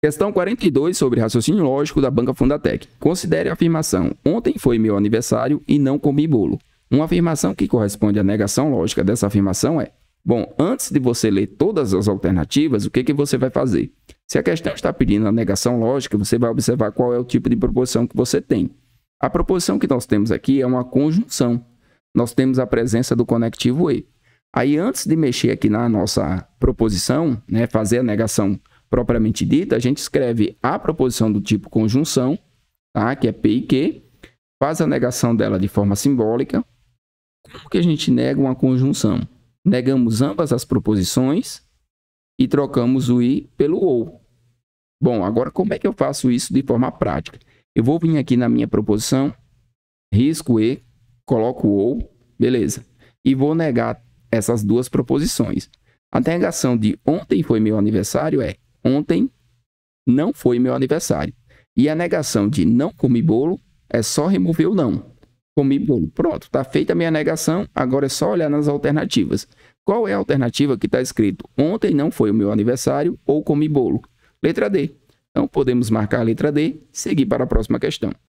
Questão 42 sobre raciocínio lógico da banca Fundatec. Considere a afirmação: Ontem foi meu aniversário e não comi bolo. Uma afirmação que corresponde à negação lógica dessa afirmação é: Bom, antes de você ler todas as alternativas, o que, que você vai fazer? Se a questão está pedindo a negação lógica, você vai observar qual é o tipo de proposição que você tem. A proposição que nós temos aqui é uma conjunção. Nós temos a presença do conectivo E. Aí, antes de mexer aqui na nossa proposição, né, fazer a negação propriamente dita, a gente escreve a proposição do tipo conjunção, tá? que é P e Q, faz a negação dela de forma simbólica. Como que a gente nega uma conjunção? Negamos ambas as proposições e trocamos o I pelo OU. Bom, agora como é que eu faço isso de forma prática? Eu vou vir aqui na minha proposição, risco E, coloco o OU, beleza. E vou negar essas duas proposições. A negação de ontem foi meu aniversário é Ontem não foi meu aniversário. E a negação de não comi bolo é só remover o não. Comi bolo. Pronto, está feita a minha negação, agora é só olhar nas alternativas. Qual é a alternativa que está escrito ontem não foi o meu aniversário ou comi bolo? Letra D. Então podemos marcar a letra D e seguir para a próxima questão.